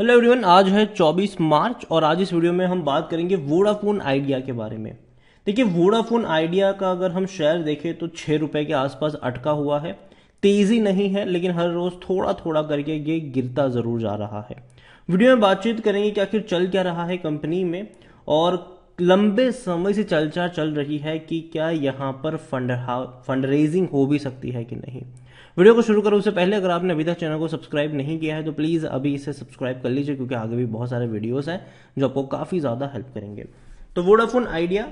hello everyone आज है 24 मार्च और आज इस वीडियो में हम बात करेंगे वोडाफोन आइडिया के बारे में देखिए वोडाफोन आइडिया का अगर हम शेयर देखें तो छः रुपये के आसपास अटका हुआ है तेज़ी नहीं है लेकिन हर रोज़ थोड़ा थोड़ा करके ये गिरता ज़रूर जा रहा है वीडियो में बातचीत करेंगे कि आखिर चल क्या रहा है कंपनी में और लंबे समय से चर्चा चल रही है कि क्या यहाँ पर फंड फंड रेजिंग हो भी सकती है कि नहीं वीडियो को शुरू करो उससे पहले अगर आपने अभी तक चैनल को सब्सक्राइब नहीं किया है तो प्लीज़ अभी इसे सब्सक्राइब कर लीजिए क्योंकि आगे भी बहुत सारे वीडियोज़ हैं जो आपको काफ़ी ज़्यादा हेल्प करेंगे तो वोडाफोन आइडिया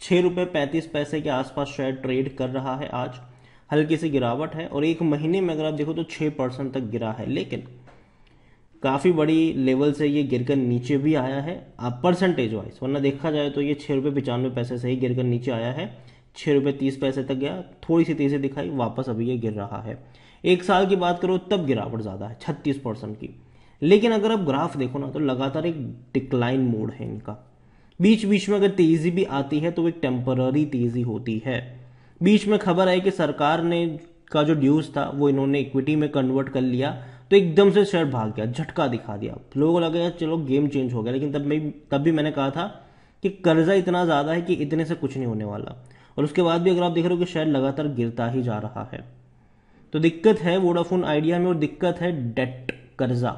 छह रुपए पैंतीस पैसे के आसपास शेयर ट्रेड कर रहा है आज हल्की सी गिरावट है और एक महीने में अगर आप देखो तो छह परसेंट तक गिरा है लेकिन काफ़ी बड़ी लेवल से ये गिरकर नीचे भी आया है परसेंटेज वाइज वरना देखा जाए तो ये छह रुपए पचानवे पैसे से ही गिरकर नीचे आया है छः रुपये तीस पैसे तक गया थोड़ी सी तेज़ी दिखाई वापस अभी ये गिर रहा है एक साल की बात करो तब गिरावट ज़्यादा है छत्तीस परसेंट की लेकिन अगर आप ग्राफ देखो ना तो लगातार एक डिक्लाइन मोड है इनका बीच बीच में अगर तेज़ी भी आती है तो एक टेम्पररी तेज़ी होती है बीच में खबर आई कि सरकार ने का जो ड्यूज था वो इन्होंने इक्विटी में कन्वर्ट कर लिया तो एकदम से शेयर भाग गया झटका दिखा दिया लोगों को लगा चलो गेम चेंज हो गया लेकिन तब मैं तब भी मैंने कहा था कि कर्जा इतना ज़्यादा है कि इतने से कुछ नहीं होने वाला और उसके बाद भी अगर आप देख रहे हो कि शेयर लगातार गिरता ही जा रहा है तो दिक्कत है वोडाफोन आइडिया में और दिक्कत है डेट कर्जा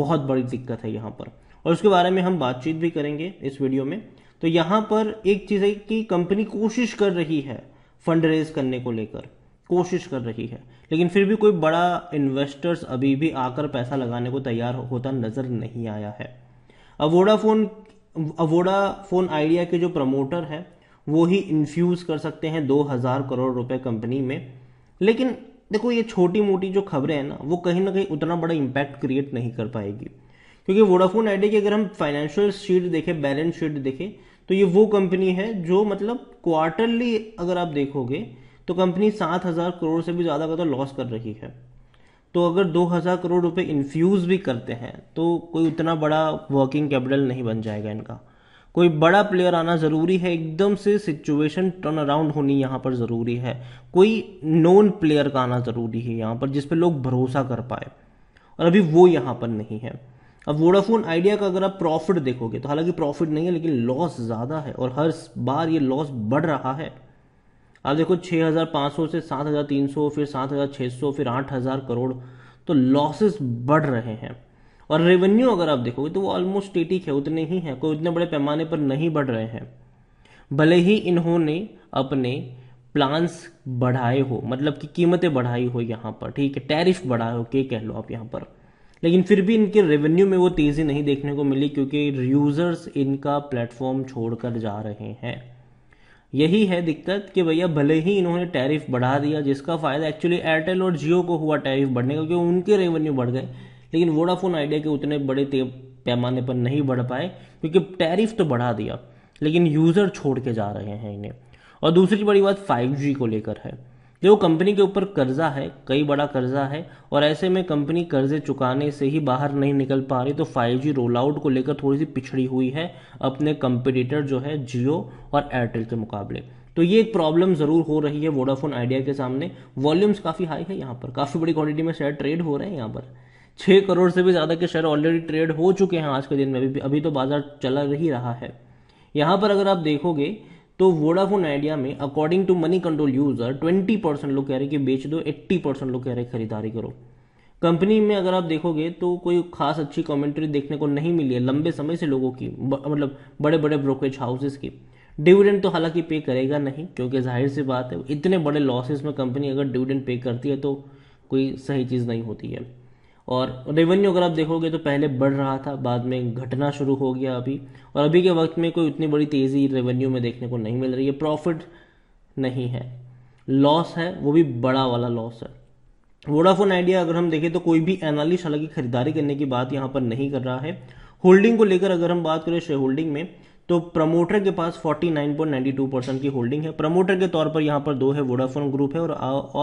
बहुत बड़ी दिक्कत है यहाँ पर और उसके बारे में हम बातचीत भी करेंगे इस वीडियो में तो यहाँ पर एक चीज़ है कि कंपनी कोशिश कर रही है फंड रेज करने को लेकर कोशिश कर रही है लेकिन फिर भी कोई बड़ा इन्वेस्टर्स अभी भी आकर पैसा लगाने को तैयार होता नज़र नहीं आया है अब वोडाफोन वोडाफोन आइडिया के जो प्रमोटर हैं वो ही इन्फ्यूज़ कर सकते हैं दो हज़ार करोड़ रुपए कंपनी में लेकिन देखो ये छोटी मोटी जो खबरें हैं ना वो कहीं ना कहीं उतना बड़ा इम्पैक्ट क्रिएट नहीं कर पाएगी क्योंकि वोडाफोन आइडिया की अगर हम फाइनेंशियल शीट देखें बैलेंस शीट देखें तो ये वो कंपनी है जो मतलब क्वार्टरली अगर आप देखोगे तो कंपनी सात हज़ार करोड़ से भी ज़्यादा का तो लॉस कर रही है तो अगर दो हज़ार करोड़ रुपये इन्फ्यूज़ भी करते हैं तो कोई उतना बड़ा वर्किंग कैपिटल नहीं बन जाएगा इनका कोई बड़ा प्लेयर आना ज़रूरी है एकदम से सिचुएशन टर्न अराउंड होनी यहाँ पर ज़रूरी है कोई नॉन प्लेयर का आना ज़रूरी है यहाँ पर जिस पर लोग भरोसा कर पाए और अभी वो यहाँ पर नहीं है अब वोडाफोन आइडिया का अगर आप प्रॉफिट देखोगे तो हालांकि प्रॉफिट नहीं है लेकिन लॉस ज़्यादा है और हर बार ये लॉस बढ़ रहा है आप देखो 6,500 से 7,300 फिर 7,600 फिर 8,000 करोड़ तो लॉसेस बढ़ रहे हैं और रेवेन्यू अगर आप देखोगे तो वो ऑलमोस्ट स्टेटिक है उतने ही हैं कोई उतने बड़े पैमाने पर नहीं बढ़ रहे हैं भले ही इन्होंने अपने प्लान्स बढ़ाए हो मतलब कि कीमतें बढ़ाई हो यहाँ पर ठीक है टैरिफ बढ़ाए हो के कह लो आप यहाँ पर लेकिन फिर भी इनके रेवेन्यू में वो तेज़ी नहीं देखने को मिली क्योंकि यूज़र्स इनका प्लेटफॉर्म छोड़कर जा रहे हैं यही है दिक्कत कि भैया भले ही इन्होंने टैरिफ बढ़ा दिया जिसका फ़ायदा एक्चुअली एयरटेल और जियो को हुआ टैरिफ बढ़ने का क्योंकि उनके रेवेन्यू बढ़ गए लेकिन वोडाफोन आइडिया के उतने बड़े पैमाने पर नहीं बढ़ पाए क्योंकि टैरिफ तो बढ़ा दिया लेकिन यूज़र छोड़ के जा रहे हैं इन्हें और दूसरी बड़ी बात फाइव को लेकर है देखो कंपनी के ऊपर कर्जा है कई बड़ा कर्जा है और ऐसे में कंपनी कर्जे चुकाने से ही बाहर नहीं निकल पा रही तो 5G रोल आउट को लेकर थोड़ी सी पिछड़ी हुई है अपने कंपटीटर जो है जियो और एयरटेल के मुकाबले तो ये एक प्रॉब्लम ज़रूर हो रही है वोडाफोन आइडिया के सामने वॉल्यूम्स काफ़ी हाई है यहाँ पर काफ़ी बड़ी क्वांटिटी में शेयर ट्रेड हो रहे हैं यहाँ पर छः करोड़ से भी ज़्यादा के शेयर ऑलरेडी ट्रेड हो चुके हैं आज के दिन में अभी अभी तो बाज़ार चला ही रहा है यहाँ पर अगर आप देखोगे तो वोडाफोन आइडिया में according to Moneycontrol user twenty percent लोग कह रहे कि बेच दो एट्टी परसेंट लोग कह रहे खरीदारी करो कंपनी में अगर आप देखोगे तो कोई खास अच्छी कमेंट्री देखने को नहीं मिली है लंबे समय से लोगों की मतलब बड़े बड़े ब्रोकरेज हाउसेस की डिविडेंड तो हालांकि पे करेगा नहीं क्योंकि जाहिर सी बात है इतने बड़े लॉसेस में कंपनी अगर डिविडेंड पे करती है तो कोई सही चीज़ नहीं होती है और रेवेन्यू अगर आप देखोगे तो पहले बढ़ रहा था बाद में घटना शुरू हो गया अभी और अभी के वक्त में कोई उतनी बड़ी तेज़ी रेवेन्यू में देखने को नहीं मिल रही है प्रॉफिट नहीं है लॉस है वो भी बड़ा वाला लॉस है वोडाफोन आइडिया अगर हम देखें तो कोई भी एनालिस्ट हालांकि खरीदारी करने की बात यहाँ पर नहीं कर रहा है होल्डिंग को लेकर अगर हम बात करें शेयर होल्डिंग में तो प्रमोटर के पास 49.92 परसेंट की होल्डिंग है प्रमोटर के तौर पर यहाँ पर दो है वोडाफोन ग्रुप है और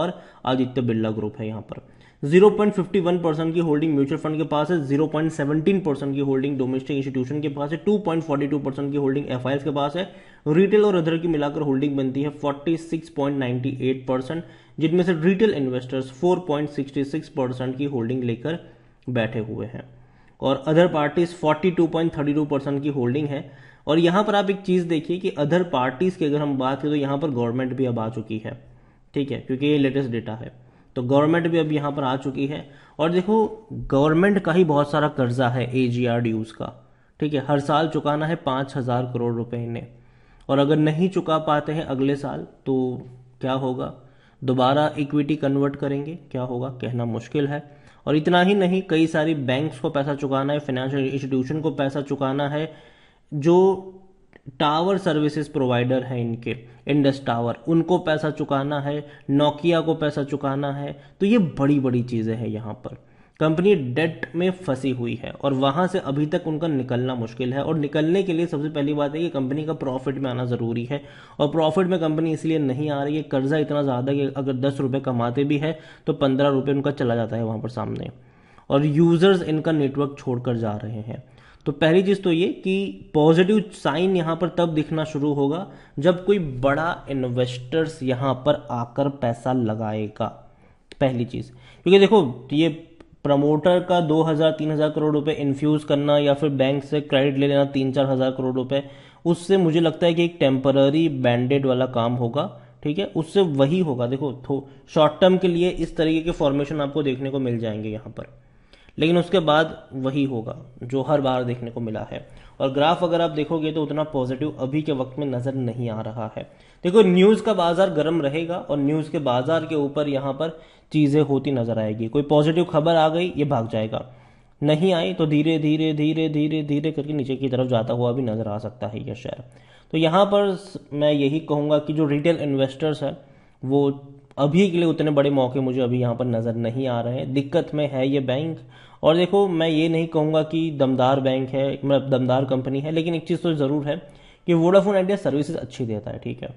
और आदित्य बिरला ग्रुप है यहाँ पर 0.51 परसेंट की होल्डिंग म्यूचुअल फंड के पास है 0.17 परसेंट की होल्डिंग डोमेस्टिक इंस्टीट्यूशन के पास है 2.42 परसेंट की होल्डिंग एफ के पास है रिटेल और अदर की मिलाकर होल्डिंग बनती है 46.98 परसेंट जिनमें से रिटेल इन्वेस्टर्स 4.66 परसेंट की होल्डिंग लेकर बैठे हुए हैं और अदर पार्टीज फोर्टी परसेंट की होल्डिंग है और यहाँ पर आप एक चीज़ देखिए कि अदर पार्टीज़ की अगर हम बात करें तो यहाँ पर गवर्नमेंट भी अब आ चुकी है ठीक है क्योंकि ये लेटेस्ट डेटा है तो गवर्नमेंट भी अब यहाँ पर आ चुकी है और देखो गवर्नमेंट का ही बहुत सारा कर्जा है ए जी आर ड्यूज का ठीक है हर साल चुकाना है पाँच हज़ार करोड़ रुपए इन्हें और अगर नहीं चुका पाते हैं अगले साल तो क्या होगा दोबारा इक्विटी कन्वर्ट करेंगे क्या होगा कहना मुश्किल है और इतना ही नहीं कई सारी बैंक्स को पैसा चुकाना है फाइनेंशियल इंस्टीट्यूशन को पैसा चुकाना है जो टावर सर्विसेज प्रोवाइडर हैं इनके इंडस टावर उनको पैसा चुकाना है नोकिया को पैसा चुकाना है तो ये बड़ी बड़ी चीज़ें हैं यहाँ पर कंपनी डेट में फंसी हुई है और वहाँ से अभी तक उनका निकलना मुश्किल है और निकलने के लिए सबसे पहली बात है कि कंपनी का प्रॉफिट में आना ज़रूरी है और प्रॉफिट में कंपनी इसलिए नहीं आ रही है कर्जा इतना ज़्यादा कि अगर दस रुपये कमाते भी है तो पंद्रह रुपये उनका चला जाता है वहाँ पर सामने और यूज़र्स इनका नेटवर्क छोड़कर जा रहे हैं तो पहली चीज़ तो ये कि पॉजिटिव साइन यहां पर तब दिखना शुरू होगा जब कोई बड़ा इन्वेस्टर्स यहां पर आकर पैसा लगाएगा पहली चीज़ क्योंकि देखो ये प्रमोटर का 2000 3000 करोड़ रुपए इन्फ्यूज़ करना या फिर बैंक से क्रेडिट ले लेना तीन चार हज़ार करोड़ रुपए उससे मुझे लगता है कि एक टेम्पररी बैंडेड वाला काम होगा ठीक है उससे वही होगा देखो शॉर्ट टर्म के लिए इस तरीके के फॉर्मेशन आपको देखने को मिल जाएंगे यहां पर लेकिन उसके बाद वही होगा जो हर बार देखने को मिला है और ग्राफ अगर आप देखोगे तो उतना पॉजिटिव अभी के वक्त में नज़र नहीं आ रहा है देखो न्यूज़ का बाज़ार गर्म रहेगा और न्यूज़ के बाज़ार के ऊपर यहाँ पर चीज़ें होती नज़र आएगी कोई पॉजिटिव खबर आ गई ये भाग जाएगा नहीं आई तो धीरे धीरे धीरे धीरे धीरे करके नीचे की तरफ जाता हुआ भी नज़र आ सकता है यह शेयर तो यहाँ पर मैं यही कहूंगा कि जो रिटेल इन्वेस्टर्स है वो अभी के लिए उतने बड़े मौके मुझे अभी यहाँ पर नज़र नहीं आ रहे हैं दिक्कत में है ये बैंक और देखो मैं ये नहीं कहूँगा कि दमदार बैंक है मतलब दमदार कंपनी है लेकिन एक चीज़ तो ज़रूर है कि वोडाफोन आइडिया सर्विसेज अच्छी देता है ठीक है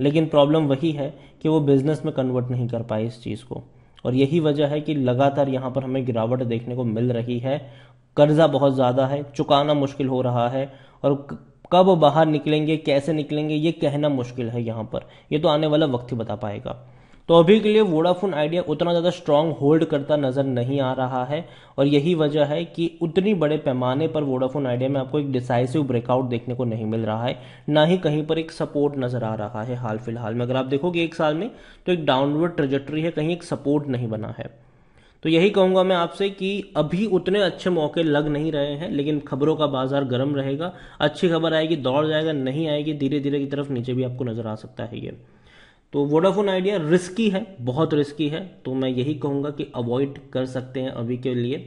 लेकिन प्रॉब्लम वही है कि वो बिज़नेस में कन्वर्ट नहीं कर पाए इस चीज़ को और यही वजह है कि लगातार यहाँ पर हमें गिरावट देखने को मिल रही है कर्ज़ा बहुत ज़्यादा है चुकाना मुश्किल हो रहा है और कब बाहर निकलेंगे कैसे निकलेंगे ये कहना मुश्किल है यहाँ पर ये तो आने वाला वक्त ही बता पाएगा तो अभी के लिए वोडाफोन आइडिया उतना ज़्यादा स्ट्रांग होल्ड करता नज़र नहीं आ रहा है और यही वजह है कि उतनी बड़े पैमाने पर वोडाफोन आइडिया में आपको एक डिसाइसिव ब्रेकआउट देखने को नहीं मिल रहा है ना ही कहीं पर एक सपोर्ट नज़र आ रहा है हाल फिलहाल में अगर आप देखोगे एक साल में तो एक डाउनवर्ड ट्रजेक्ट्री है कहीं एक सपोर्ट नहीं बना है तो यही कहूंगा मैं आपसे कि अभी उतने अच्छे मौके लग नहीं रहे हैं लेकिन खबरों का बाजार गर्म रहेगा अच्छी खबर आएगी दौड़ जाएगा नहीं आएगी धीरे धीरे की तरफ नीचे भी आपको नजर आ सकता है ये तो वोडाफोन आइडिया रिस्की है बहुत रिस्की है तो मैं यही कहूँगा कि अवॉइड कर सकते हैं अभी के लिए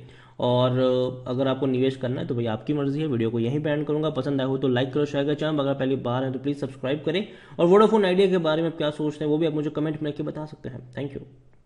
और अगर आपको निवेश करना है तो भाई आपकी मर्जी है वीडियो को यहीं पर एंड करूँगा पसंद आया हो तो लाइक करो शेयर करो चैनल अगर पहले बाहर है तो प्लीज़ सब्सक्राइब करें और वोडाफोन आइडिया के बारे में क्या सोचते हैं वो भी आप मुझे कमेंट में लिख के बता सकते हैं थैंक यू